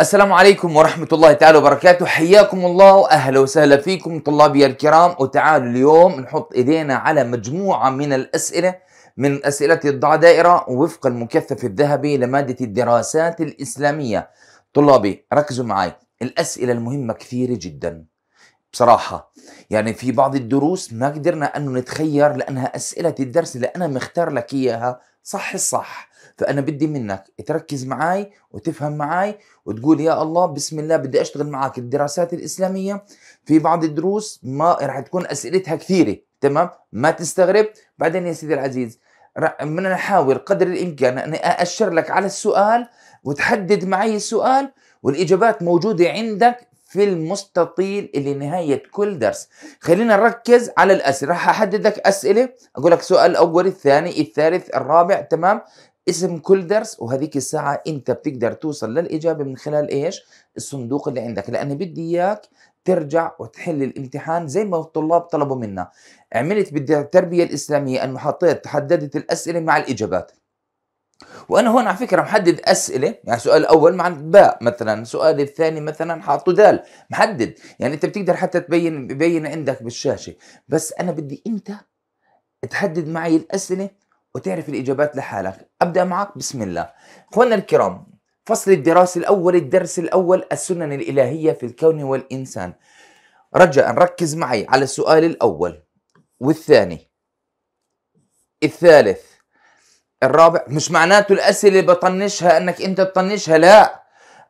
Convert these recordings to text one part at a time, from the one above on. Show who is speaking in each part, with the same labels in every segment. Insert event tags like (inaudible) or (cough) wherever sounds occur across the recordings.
Speaker 1: السلام عليكم ورحمة الله تعالى وبركاته حياكم الله وأهلا وسهلا فيكم طلابي الكرام وتعالوا اليوم نحط إيدينا على مجموعة من الأسئلة من أسئلة الضع دائرة وفق المكثف الذهبي لمادة الدراسات الإسلامية طلابي ركزوا معي الأسئلة المهمة كثيرة جدا بصراحة يعني في بعض الدروس ما قدرنا أنه نتخير لأنها أسئلة الدرس اللي أنا مختار لك إياها صح الصح فانا بدي منك تركز معي وتفهم معي وتقول يا الله بسم الله بدي اشتغل معك الدراسات الاسلاميه في بعض الدروس ما راح تكون اسئلتها كثيره تمام ما تستغرب بعدين يا سيدي العزيز بدنا نحاول قدر الامكان ان ااشر لك على السؤال وتحدد معي السؤال والاجابات موجوده عندك في المستطيل اللي نهاية كل درس خلينا نركز على الأسئلة راح أحدد لك أسئلة أقول لك سؤال الأول الثاني الثالث الرابع تمام اسم كل درس وهذيك الساعة أنت بتقدر توصل للإجابة من خلال إيش؟ الصندوق اللي عندك لأني بدي إياك ترجع وتحل الامتحان زي ما الطلاب طلبوا منا عملت بدي التربية الإسلامية أنه حطيت حددت الأسئلة مع الإجابات وانا هون على فكره محدد اسئله يعني سؤال الاول مع باء مثلا السؤال الثاني مثلا حاطه دال محدد يعني انت بتقدر حتى تبين بيبين عندك بالشاشه بس انا بدي انت تحدد معي الاسئله وتعرف الإجابات لحالك أبدأ معك بسم الله أخواننا الكرام فصل الدراسة الأول الدرس الأول السنن الإلهية في الكون والإنسان رجاء ركز معي على السؤال الأول والثاني الثالث الرابع مش معناته الأسئلة اللي بطنشها أنك أنت تطنشها لا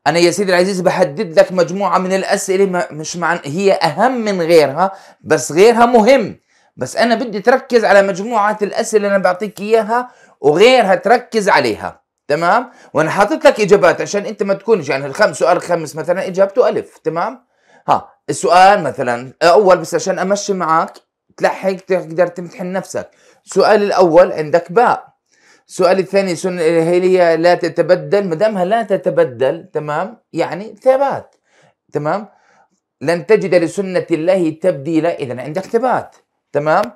Speaker 1: أنا يا سيدي العزيز بحدد لك مجموعة من الأسئلة مش معن... هي أهم من غيرها بس غيرها مهم بس انا بدي تركز على مجموعه الاسئله اللي انا بعطيك اياها وغيرها تركز عليها تمام وانا حاطط لك اجابات عشان انت ما تكونش يعني الخمس سؤال خمس مثلا اجابته الف تمام ها السؤال مثلا اول بس عشان امشي معك تلحق تقدر تمتحن نفسك السؤال الاول عندك باء السؤال الثاني سنة هي لا تتبدل ما دامها لا تتبدل تمام يعني ثبات تمام لن تجد لسنة الله تبديلا إذا عندك ثبات تمام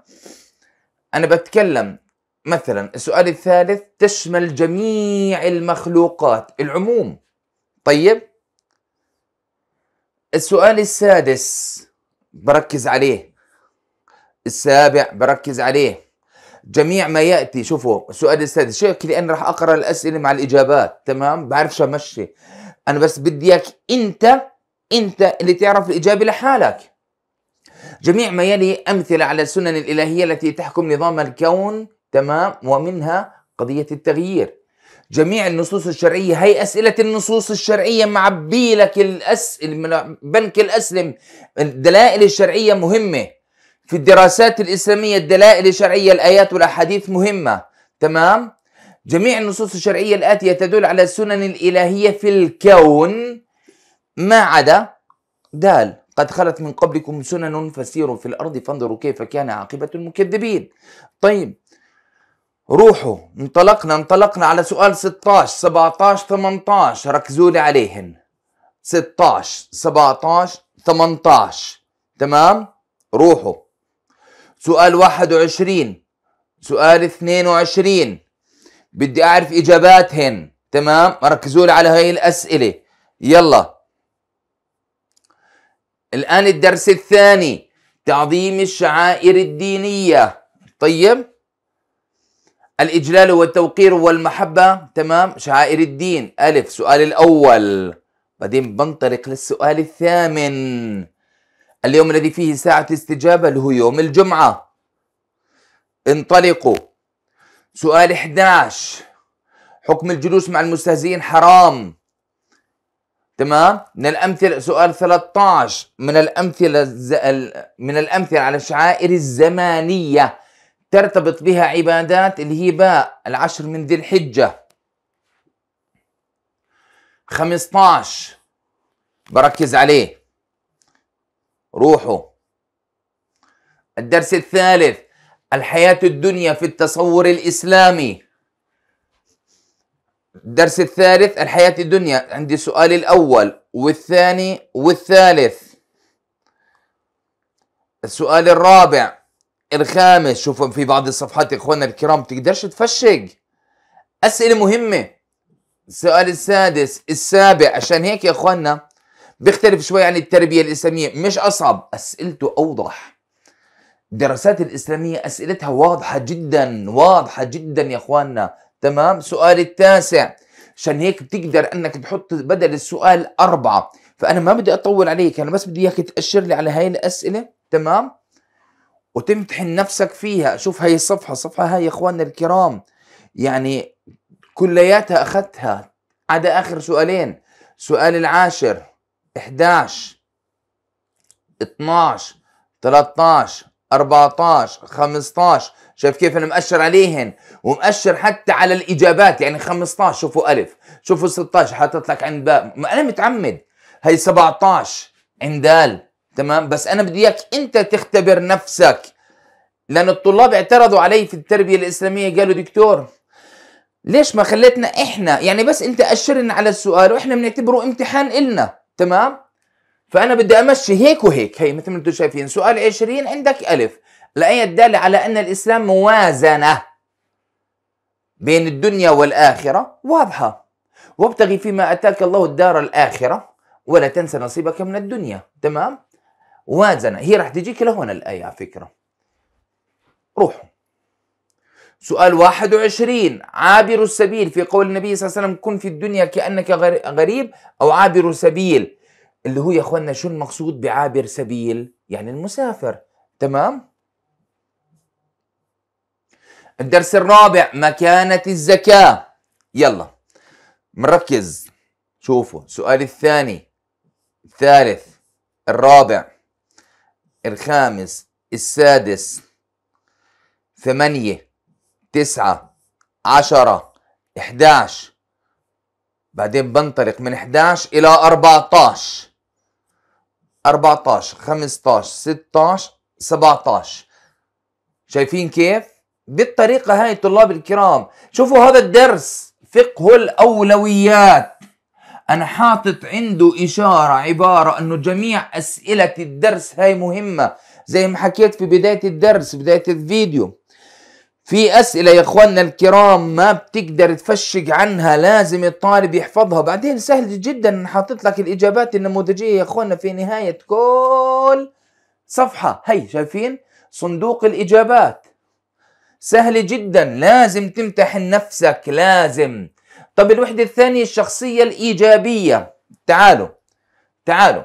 Speaker 1: انا بتكلم مثلا السؤال الثالث تشمل جميع المخلوقات العموم طيب السؤال السادس بركز عليه السابع بركز عليه جميع ما ياتي شوفوا السؤال السادس شكل لان راح اقرا الاسئله مع الاجابات تمام بعرفش امشي انا بس بدي اياك انت انت اللي تعرف الاجابه لحالك جميع ما يلي أمثلة على السنن الإلهية التي تحكم نظام الكون تمام ومنها قضية التغيير جميع النصوص الشرعية هي أسئلة النصوص الشرعية معبي لك الأس... بنك الأسلم الدلائل الشرعية مهمة في الدراسات الإسلامية الدلائل الشرعية الآيات والأحاديث مهمة تمام جميع النصوص الشرعية الآتية تدل على السنن الإلهية في الكون ما عدا دال قد خلت من قبلكم سنن فسيروا في الأرض فانظروا كيف كان عاقبة المكذبين طيب روحوا انطلقنا انطلقنا على سؤال 16 17 18 ركزوا لي عليهن 16 17 18 تمام روحوا سؤال 21 سؤال 22 بدي اعرف اجاباتهن تمام ركزوا لي على هاي الاسئله يلا الآن الدرس الثاني تعظيم الشعائر الدينية طيب الإجلال والتوقير والمحبة تمام شعائر الدين ألف سؤال الأول بعدين بنطلق للسؤال الثامن اليوم الذي فيه ساعة استجابة اللي هو يوم الجمعة انطلقوا سؤال 11 حكم الجلوس مع المستهزئين حرام تمام من الامثله سؤال 13 من الامثله من الامثله على الشعائر الزمانيه ترتبط بها عبادات اللي هي باء العشر من ذي الحجه 15 بركز عليه روحوا الدرس الثالث الحياة الدنيا في التصور الإسلامي الدرس الثالث الحياة الدنيا عندي سؤال الأول والثاني والثالث السؤال الرابع الخامس شوفوا في بعض الصفحات إخواننا الكرام تقدرش تفشق أسئلة مهمة السؤال السادس السابع عشان هيك يا إخواننا بيختلف شوي عن التربية الإسلامية مش أصعب أسئلته أوضح الدراسات الإسلامية أسئلتها واضحة جدا واضحة جدا يا إخواننا تمام سؤال التاسع عشان هيك بتقدر انك تحط بدل السؤال أربعة فأنا ما بدي أطول عليك أنا بس بدي إياك تأشر لي على هاي الأسئلة تمام وتمتحن نفسك فيها شوف هاي الصفحة الصفحة هاي يا إخواننا الكرام يعني كلياتها أخذتها عدا آخر سؤالين سؤال العاشر 11 12 13 14 15 شايف كيف انا مأشر عليهن ومأشر حتى على الاجابات يعني 15 شوفوا الف شوفوا 16 حاطط لك عند باء انا متعمد هي 17 عند دال تمام بس انا بدي اياك انت تختبر نفسك لان الطلاب اعترضوا علي في التربيه الاسلاميه قالوا دكتور ليش ما خليتنا احنا يعني بس انت اشر لنا على السؤال واحنا بنعتبره امتحان النا تمام فانا بدي امشي هيك وهيك هي مثل ما انتم شايفين سؤال 20 عندك الف الآية الدالة على أن الإسلام موازنة بين الدنيا والآخرة واضحة وابتغي فيما أتاك الله الدار الآخرة ولا تنسى نصيبك من الدنيا تمام وازنة هي راح تجيك لهنا الآية على فكرة روحوا سؤال 21 عابر السبيل في قول النبي صلى الله عليه وسلم كن في الدنيا كأنك غريب أو عابر سبيل اللي هو يا أخوانا شو المقصود بعابر سبيل يعني المسافر تمام الدرس الرابع مكانة الزكاة يلا مركز شوفوا السؤال الثاني الثالث الرابع الخامس السادس ثمانية تسعة عشرة احداش بعدين بنطلق من احداش الى اربعتاش اربعتاش خمستاش ستاش سبعتاش شايفين كيف بالطريقة هاي الطلاب الكرام شوفوا هذا الدرس فقه الأولويات أنا حاطط عنده إشارة عبارة أنه جميع أسئلة الدرس هاي مهمة زي ما حكيت في بداية الدرس بداية الفيديو في أسئلة يا إخواننا الكرام ما بتقدر تفشق عنها لازم الطالب يحفظها بعدين سهل جدا حاطط لك الإجابات النموذجية يا إخواننا في نهاية كل صفحة هي شايفين صندوق الإجابات سهل جدا لازم تمتحن نفسك لازم طب الوحدة الثانية الشخصية الإيجابية تعالوا تعالوا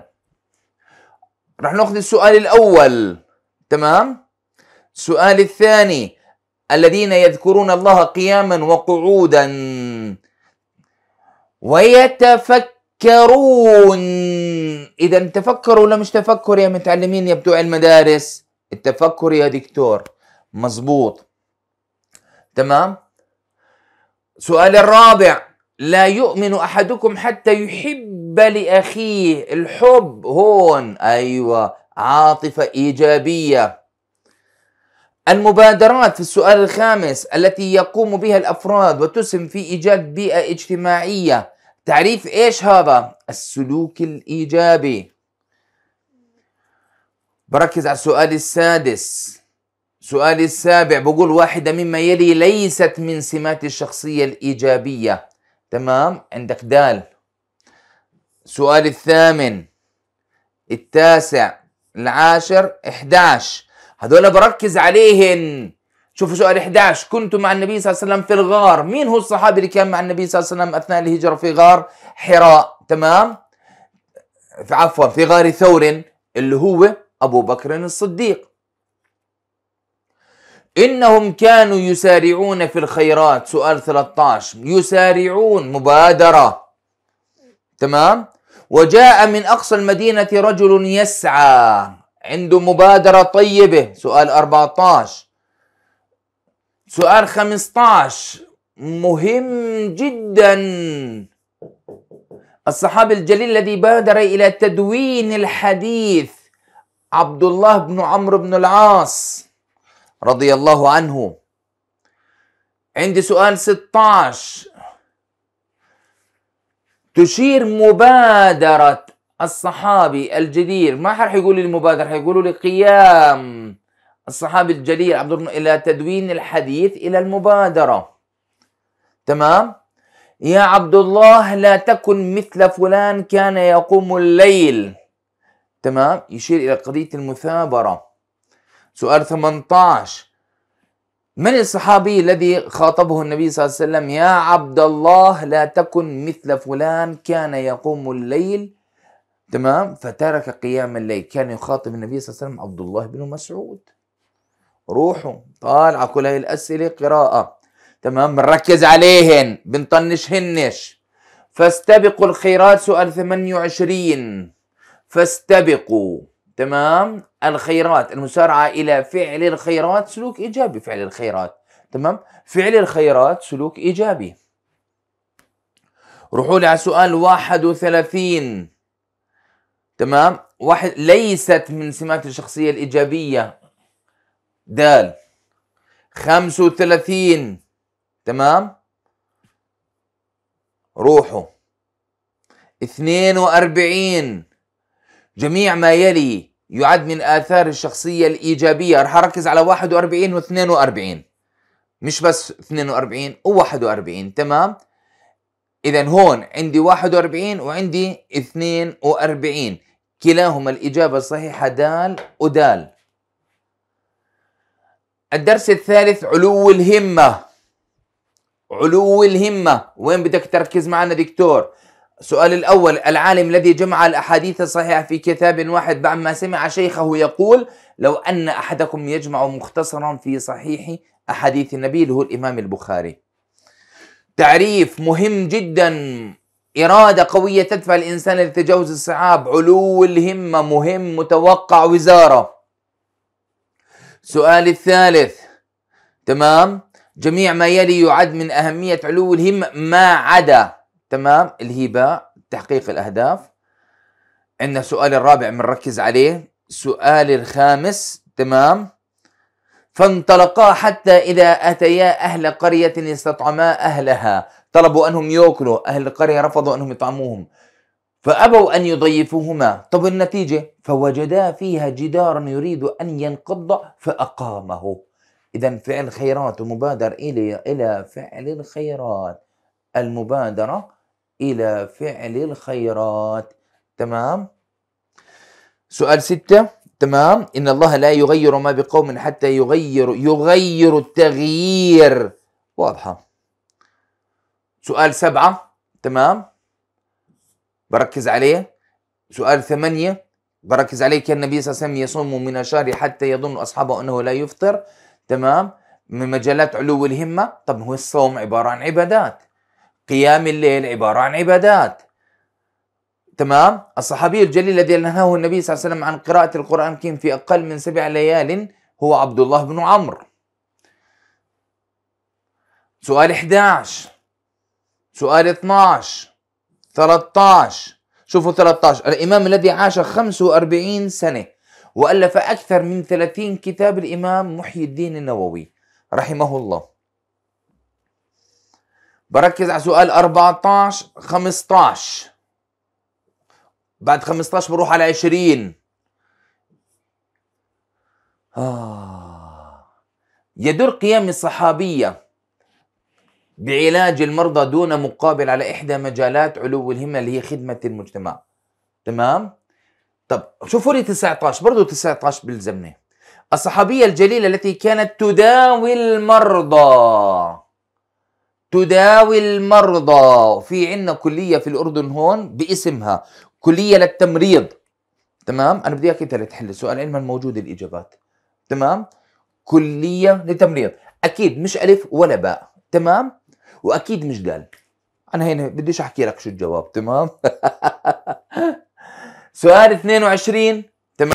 Speaker 1: رح ناخذ السؤال الأول تمام السؤال الثاني الذين يذكرون الله قياما وقعودا ويتفكرون إذا تفكر ولا مش تفكر يا متعلمين يا بتوع المدارس التفكر يا دكتور مظبوط تمام سؤال الرابع لا يؤمن احدكم حتى يحب لاخيه الحب هون ايوه عاطفه ايجابيه المبادرات في السؤال الخامس التي يقوم بها الافراد وتسهم في ايجاد بيئه اجتماعيه تعريف ايش هذا السلوك الايجابي بركز على السؤال السادس سؤالي السابع بقول واحدة مما يلي ليست من سمات الشخصية الإيجابية تمام عندك دال سؤال الثامن التاسع العاشر 11 هذول بركز عليهن شوفوا سؤال 11 كنت مع النبي صلى الله عليه وسلم في الغار مين هو الصحابي اللي كان مع النبي صلى الله عليه وسلم أثناء الهجرة في غار حراء تمام عفوا في غار ثور اللي هو أبو بكر الصديق إنهم كانوا يسارعون في الخيرات سؤال 13 يسارعون مبادرة تمام وجاء من أقصى المدينة رجل يسعى عنده مبادرة طيبة سؤال 14 سؤال 15 مهم جدا الصحابي الجليل الذي بادر إلى تدوين الحديث عبد الله بن عمرو بن العاص رضي الله عنه عندي سؤال 16 تشير مبادرة الصحابي الجدير ما حرح يقول لي حيقولوا لي قيام الصحابي الجليل عبد الرحمن إلى تدوين الحديث إلى المبادرة تمام يا عبد الله لا تكن مثل فلان كان يقوم الليل تمام يشير إلى قضية المثابرة سؤال 18 من الصحابي الذي خاطبه النبي صلى الله عليه وسلم يا عبد الله لا تكن مثل فلان كان يقوم الليل تمام فترك قيام الليل كان يخاطب النبي صلى الله عليه وسلم عبد الله بن مسعود روحوا طالعة كل هاي الأسئلة قراءة تمام بنركز عليهن بنطنشهنش فاستبقوا الخيرات سؤال 28 فاستبقوا تمام الخيرات المسارعة إلى فعل الخيرات سلوك إيجابي فعل الخيرات تمام فعل الخيرات سلوك إيجابي روحوا لي على سؤال 31 تمام واحد ليست من سمات الشخصية الإيجابية دال 35 تمام روحوا 42 جميع ما يلي يعد من آثار الشخصية الإيجابية رح أركز على 41 و 42 مش بس 42 و 41 تمام إذا هون عندي 41 وعندي 42 كلاهما الإجابة الصحيحة دال ودال الدرس الثالث علو الهمة علو الهمة وين بدك تركز معنا دكتور السؤال الأول العالم الذي جمع الأحاديث الصحيحة في كتاب واحد بعد ما سمع شيخه يقول لو أن أحدكم يجمع مختصرا في صحيح أحاديث النبي اللي هو الإمام البخاري تعريف مهم جدا إرادة قوية تدفع الإنسان لتجاوز الصعاب علو الهمة مهم متوقع وزارة سؤال الثالث تمام جميع ما يلي يعد من أهمية علو الهمة ما عدا تمام الهبه تحقيق الاهداف عندنا السؤال الرابع بنركز عليه السؤال الخامس تمام فانطلقا حتى إذا أتيا أهل قرية استطعما أهلها طلبوا أنهم يأكلوا أهل القرية رفضوا أنهم يطعموهم فأبوا أن يضيفوهما طب النتيجة فوجدا فيها جدارا يريد أن ينقض فأقامه إذا فعل خيرات ومبادر إلى إلى فعل الخيرات المبادرة إلى فعل الخيرات تمام سؤال ستة تمام إن الله لا يغير ما بقوم حتى يغير يغير التغيير واضحة سؤال سبعة تمام بركز عليه سؤال ثمانية بركز عليه كان النبي صلى الله عليه وسلم يصوم من الشهر حتى يظن أصحابه أنه لا يفطر تمام من مجالات علو الهمة طب هو الصوم عبارة عن عبادات قيام الليل عبارة عن عبادات تمام الصحابي الجليل الذي نهاه النبي صلى الله عليه وسلم عن قراءة القرآن الكريم في أقل من سبع ليال هو عبد الله بن عمرو سؤال 11 سؤال 12 13 شوفوا 13 الإمام الذي عاش 45 سنة وألف أكثر من 30 كتاب الإمام محي الدين النووي رحمه الله بركز على سؤال 14 15 بعد 15 بروح على 20 آه. يدور قيام الصحابية بعلاج المرضى دون مقابل على إحدى مجالات علو الهمة اللي هي خدمة المجتمع تمام؟ طب شوفوا لي 19 برضو 19 بالزمنة الصحابية الجليلة التي كانت تداوي المرضى تداوي المرضى في عنا كلية في الأردن هون باسمها كلية للتمريض تمام أنا بدي إياك أنت اللي تحل السؤال علما موجود الإجابات تمام كلية للتمريض أكيد مش ألف ولا باء تمام وأكيد مش دال أنا هنا بديش أحكي لك شو الجواب تمام (laughs) سؤال 22 تمام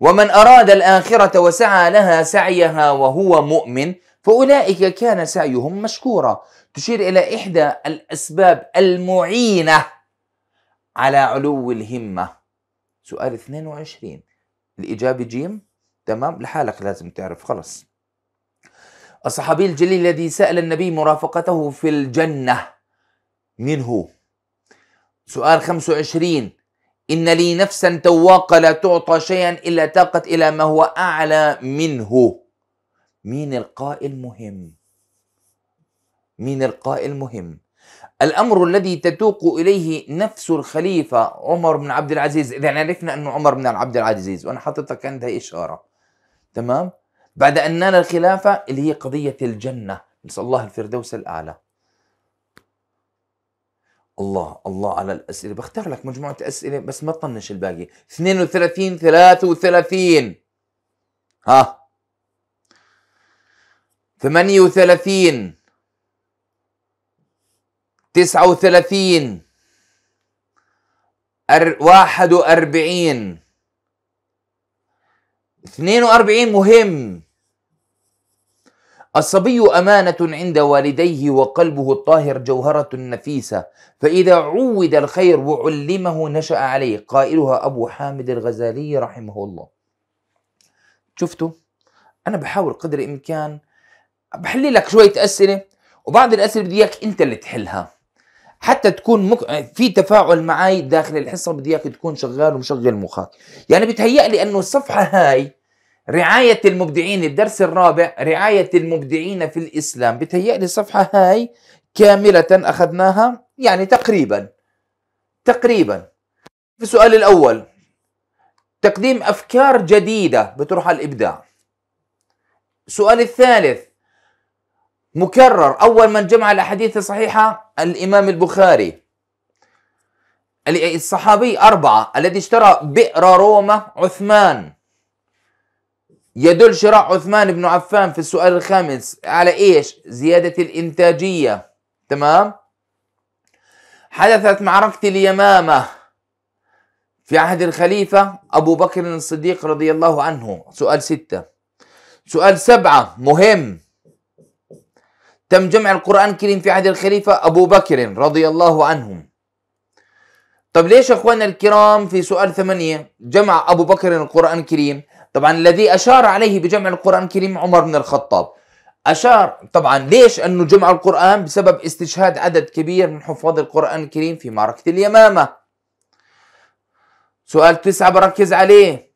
Speaker 1: ومن أراد الآخرة وسعى لها سعيها وهو مؤمن فأولئك كان سعيهم مشكورا تشير إلى إحدى الأسباب المعينة على علو الهمة سؤال 22 الإجابة جيم تمام لحالك لازم تعرف خلص الصحابي الجليل الذي سأل النبي مرافقته في الجنة من هو؟ سؤال 25 إن لي نفسا تواقة لا تعطى شيئا إلا تاقت إلى ما هو أعلى منه مين القائل مهم مين القائل مهم الأمر الذي تتوق إليه نفس الخليفة عمر بن عبد العزيز إذا عرفنا أنه عمر بن عبد العزيز وأنا حاطط عندها إشارة تمام بعد أن نال الخلافة اللي هي قضية الجنة نسأل الله الفردوس الأعلى الله الله على الأسئلة بختار لك مجموعة أسئلة بس ما تطنش الباقي 32 33 ها ثمانية وثلاثين تسعة وثلاثين واحد وأربعين اثنين وأربعين مهم الصبي أمانة عند والديه وقلبه الطاهر جوهرة نفيسة فإذا عود الخير وعلمه نشأ عليه قائلها أبو حامد الغزالي رحمه الله شفتوا أنا بحاول قدر الإمكان بحل لك شويه اسئله وبعض الاسئله بدي اياك انت اللي تحلها حتى تكون مك... في تفاعل معي داخل الحصه بدي اياك تكون شغال ومشغل مخك يعني بتهيأ لي انه الصفحه هاي رعاية المبدعين الدرس الرابع رعاية المبدعين في الإسلام بتهيأ لي الصفحة هاي كاملة أخذناها يعني تقريبا تقريبا في السؤال الأول تقديم أفكار جديدة بتروح على الإبداع السؤال الثالث مكرر أول من جمع الأحاديث الصحيحة الإمام البخاري الصحابي أربعة الذي اشترى بئر روما عثمان يدل شراء عثمان بن عفان في السؤال الخامس على إيش زيادة الإنتاجية تمام حدثت معركة اليمامة في عهد الخليفة أبو بكر الصديق رضي الله عنه سؤال ستة سؤال سبعة مهم تم جمع القرآن الكريم في عهد الخليفة أبو بكر رضي الله عنهم طب ليش أخواننا الكرام في سؤال ثمانية جمع أبو بكر القرآن الكريم طبعا الذي أشار عليه بجمع القرآن الكريم عمر بن الخطاب أشار طبعا ليش أنه جمع القرآن بسبب استشهاد عدد كبير من حفاظ القرآن الكريم في معركة اليمامة سؤال تسعة بركز عليه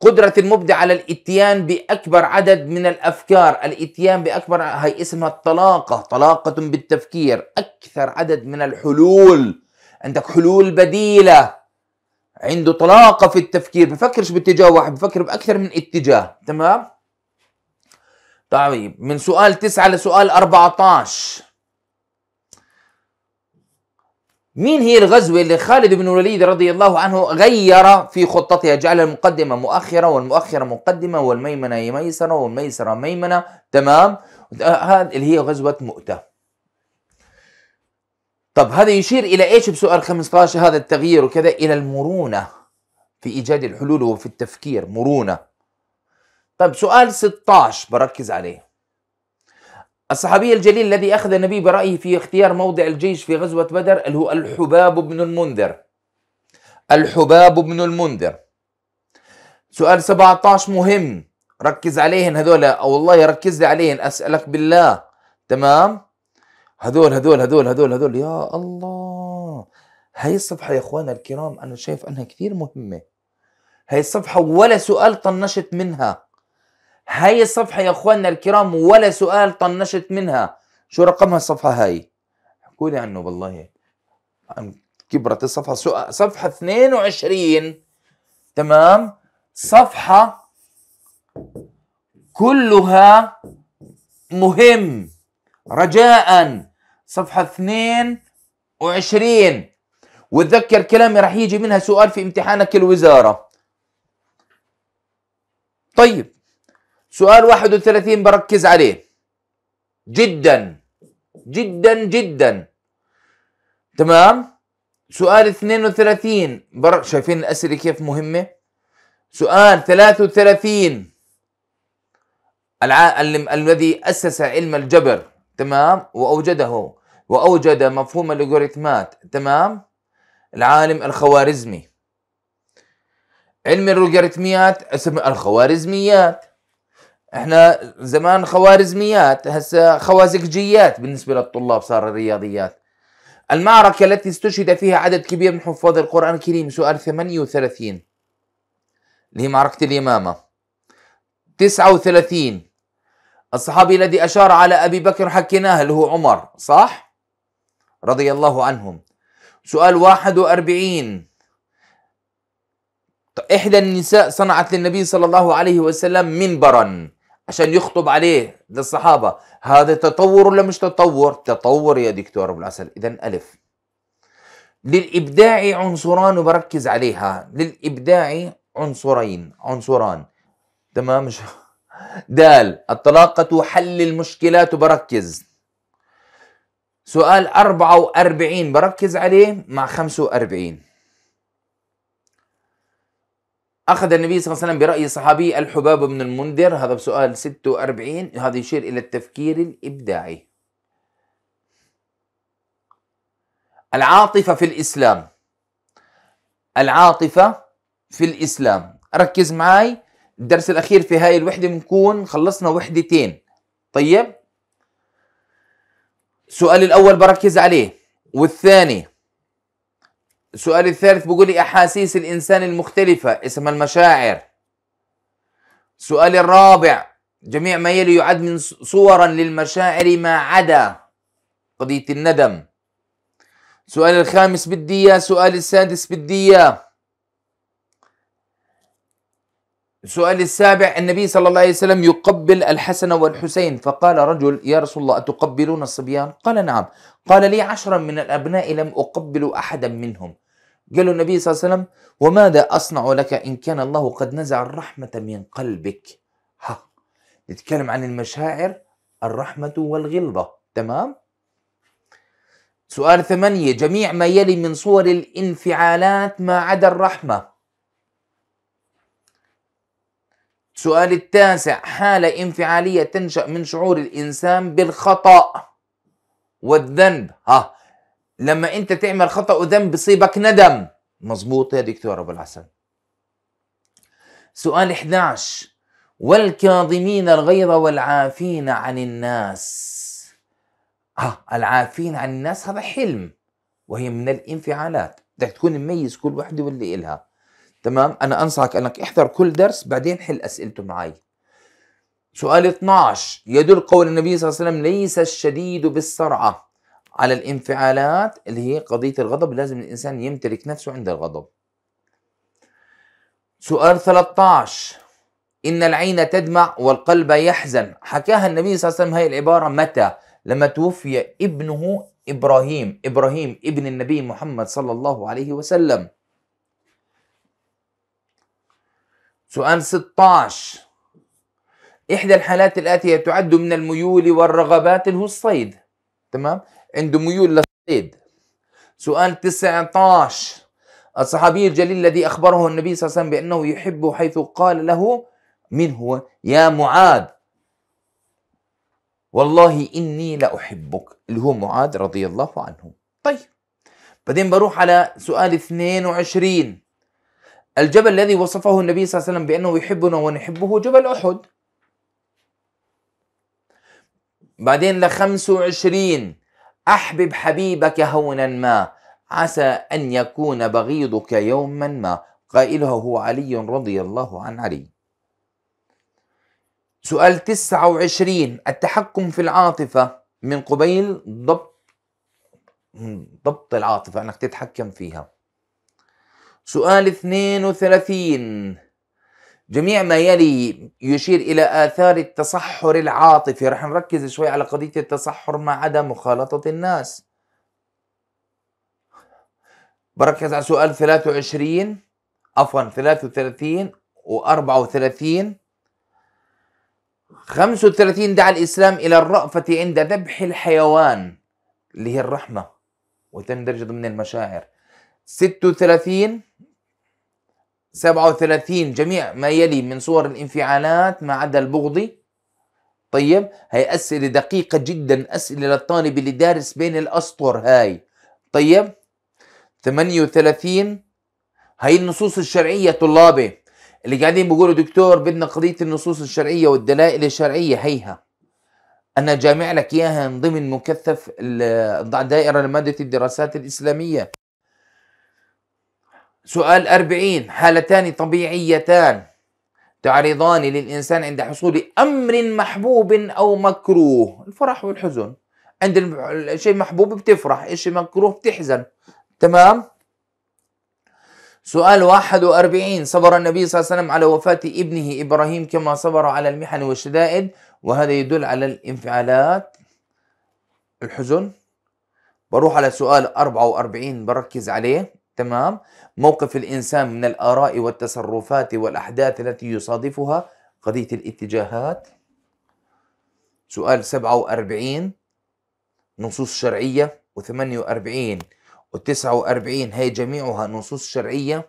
Speaker 1: قدرة المبدع على الاتيان بأكبر عدد من الأفكار الاتيان بأكبر هي اسمها الطلاقة طلاقة بالتفكير أكثر عدد من الحلول عندك حلول بديلة عنده طلاقة في التفكير بفكرش باتجاه واحد بفكر بأكثر من اتجاه تمام طيب من سؤال 9 لسؤال 14 مين هي الغزوة اللي خالد بن الوليد رضي الله عنه غير في خطتها جعل المقدمة مؤخرة والمؤخرة مقدمة والميمنة ميسرة والميسرة ميمنة تمام آه، هذه اللي هي غزوة مؤتة طب هذا يشير إلى إيش بسؤال 15 هذا التغيير وكذا إلى المرونة في إيجاد الحلول وفي التفكير مرونة طب سؤال 16 بركز عليه الصحابي الجليل الذي أخذ النبي برأيه في اختيار موضع الجيش في غزوة بدر اللي هو الحباب بن المنذر الحباب بن المنذر سؤال 17 مهم ركز عليهن هذول أو والله ركز لي عليهن أسألك بالله تمام هذول هذول هذول هذول هذول يا الله هاي الصفحة يا إخوانا الكرام أنا شايف أنها كثير مهمة هاي الصفحة ولا سؤال طنشت منها هاي الصفحة يا اخواننا الكرام ولا سؤال طنشت منها شو رقمها الصفحة هاي حكولي عنه بالله عن كبرت الصفحة صفحة 22 تمام صفحة كلها مهم رجاء صفحة 22 وتذكر كلامي رح يجي منها سؤال في امتحانك الوزارة طيب سؤال 31 بركز عليه جدا جدا جدا تمام سؤال 32 بر... شايفين الأسئلة كيف مهمة سؤال 33 العالم الذي أسس علم الجبر تمام وأوجده وأوجد مفهوم اللوغاريتمات تمام العالم الخوارزمي علم اللوغاريتميات اسم الخوارزميات احنا زمان خوارزميات هسه خوازقجيات بالنسبه للطلاب صار الرياضيات المعركه التي استشهد فيها عدد كبير من حفاظ القران الكريم سؤال 38 اللي هي معركه اليمامه 39 الصحابي الذي اشار على ابي بكر حكيناه اللي هو عمر صح رضي الله عنهم سؤال 41 إحدى النساء صنعت للنبي صلى الله عليه وسلم منبرا عشان يخطب عليه للصحابة هذا تطور ولا مش تطور تطور يا دكتور أبو العسل إذا ألف للإبداع عنصران وبركز عليها للإبداع عنصرين عنصران تمام مش دال الطلاقة حل المشكلات وبركز سؤال 44 بركز عليه مع 45 أخذ النبي صلى الله عليه وسلم برأي صحابي الحباب بن المنذر هذا بسؤال 46 هذا يشير إلى التفكير الإبداعي العاطفة في الإسلام العاطفة في الإسلام ركز معي الدرس الأخير في هاي الوحدة بنكون خلصنا وحدتين طيب السؤال الأول بركز عليه والثاني السؤال الثالث بيقول لي أحاسيس الإنسان المختلفة اسمها المشاعر السؤال الرابع جميع ما يلي يعد من صورا للمشاعر ما عدا قضية الندم السؤال الخامس بدي إياه السؤال السادس بدي إياه السؤال السابع النبي صلى الله عليه وسلم يقبل الحسن والحسين فقال رجل يا رسول الله أتقبلون الصبيان قال نعم قال لي عشرا من الأبناء لم أقبل أحدا منهم قال له النبي صلى الله عليه وسلم وماذا أصنع لك إن كان الله قد نزع الرحمة من قلبك ها نتكلم عن المشاعر الرحمة والغلظة تمام سؤال ثمانية جميع ما يلي من صور الانفعالات ما عدا الرحمة سؤال التاسع حالة انفعالية تنشأ من شعور الإنسان بالخطأ والذنب ها لما أنت تعمل خطأ وذنب بصيبك ندم مظبوط يا دكتور أبو العسل سؤال 11 والكاظمين الغيظ والعافين عن الناس ها العافين عن الناس هذا حلم وهي من الانفعالات بدك تكون مميز كل وحدة واللي إلها تمام انا انصحك انك احضر كل درس بعدين حل اسئلته معي سؤال 12 يدل قول النبي صلى الله عليه وسلم ليس الشديد بالسرعه على الانفعالات اللي هي قضيه الغضب لازم الانسان يمتلك نفسه عند الغضب سؤال 13 إن العين تدمع والقلب يحزن حكاها النبي صلى الله عليه وسلم هاي العبارة متى لما توفي ابنه إبراهيم إبراهيم ابن النبي محمد صلى الله عليه وسلم سؤال 16 إحدى الحالات الآتية تعد من الميول والرغبات اللي هو الصيد تمام عنده ميول للصيد سؤال 19 الصحابي الجليل الذي أخبره النبي صلى الله عليه وسلم بأنه يحبه حيث قال له من هو يا معاذ والله إني لأحبك اللي هو معاذ رضي الله عنه طيب بعدين بروح على سؤال 22 الجبل الذي وصفه النبي صلى الله عليه وسلم بأنه يحبنا ونحبه جبل أحد بعدين لخمس وعشرين أحبب حبيبك هونا ما عسى أن يكون بغيضك يوما ما قائلها هو علي رضي الله عن علي سؤال تسعة وعشرين التحكم في العاطفة من قبيل ضبط ضبط العاطفة أنك تتحكم فيها سؤال 32 جميع ما يلي يشير إلى آثار التصحر العاطفي رح نركز شوي على قضية التصحر مع عدم مخالطة الناس بركز على سؤال 23 عفوا 33 و 34 35 دعا الإسلام إلى الرأفة عند ذبح الحيوان اللي هي الرحمة وتندرج ضمن المشاعر 36 37 جميع ما يلي من صور الانفعالات ما عدا البغضي طيب هي أسئلة دقيقة جدا أسئلة للطالب اللي دارس بين الأسطر هاي طيب 38 هي النصوص الشرعية طلابي اللي قاعدين بيقولوا دكتور بدنا قضية النصوص الشرعية والدلائل الشرعية هيها أنا جامع لك إياها من ضمن مكثف دائرة لمادة الدراسات الإسلامية سؤال أربعين حالتان طبيعيتان تعرضان للإنسان عند حصول أمر محبوب أو مكروه الفرح والحزن عند الشيء محبوب بتفرح الشيء مكروه بتحزن تمام سؤال 41 صبر النبي صلى الله عليه وسلم على وفاة ابنه إبراهيم كما صبر على المحن والشدائد وهذا يدل على الانفعالات الحزن بروح على سؤال 44 بركز عليه تمام موقف الإنسان من الآراء والتصرفات والأحداث التي يصادفها قضية الاتجاهات سؤال 47 نصوص شرعية و48 و49 هي جميعها نصوص شرعية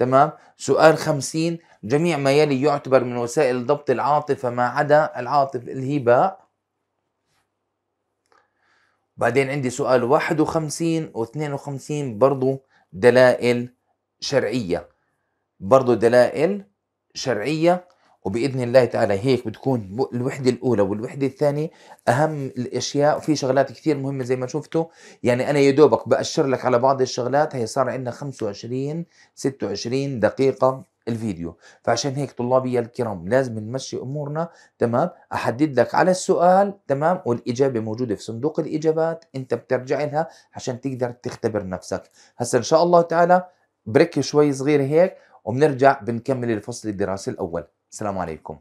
Speaker 1: تمام سؤال 50 جميع ما يلي يعتبر من وسائل ضبط العاطفة ما عدا العاطف الهباء بعدين عندي سؤال 51 و52 برضو دلائل شرعية برضو دلائل شرعية وبإذن الله تعالى هيك بتكون الوحدة الأولى والوحدة الثانية أهم الأشياء وفي شغلات كثير مهمة زي ما شفتوا يعني أنا يدوبك بأشر لك على بعض الشغلات هي صار عندنا 25 26 دقيقة الفيديو فعشان هيك طلابي الكرام لازم نمشي امورنا تمام احدد لك على السؤال تمام والاجابه موجوده في صندوق الاجابات انت بترجع لها عشان تقدر تختبر نفسك هسه ان شاء الله تعالى بريك شوي صغير هيك وبنرجع بنكمل الفصل الدراسي الاول السلام عليكم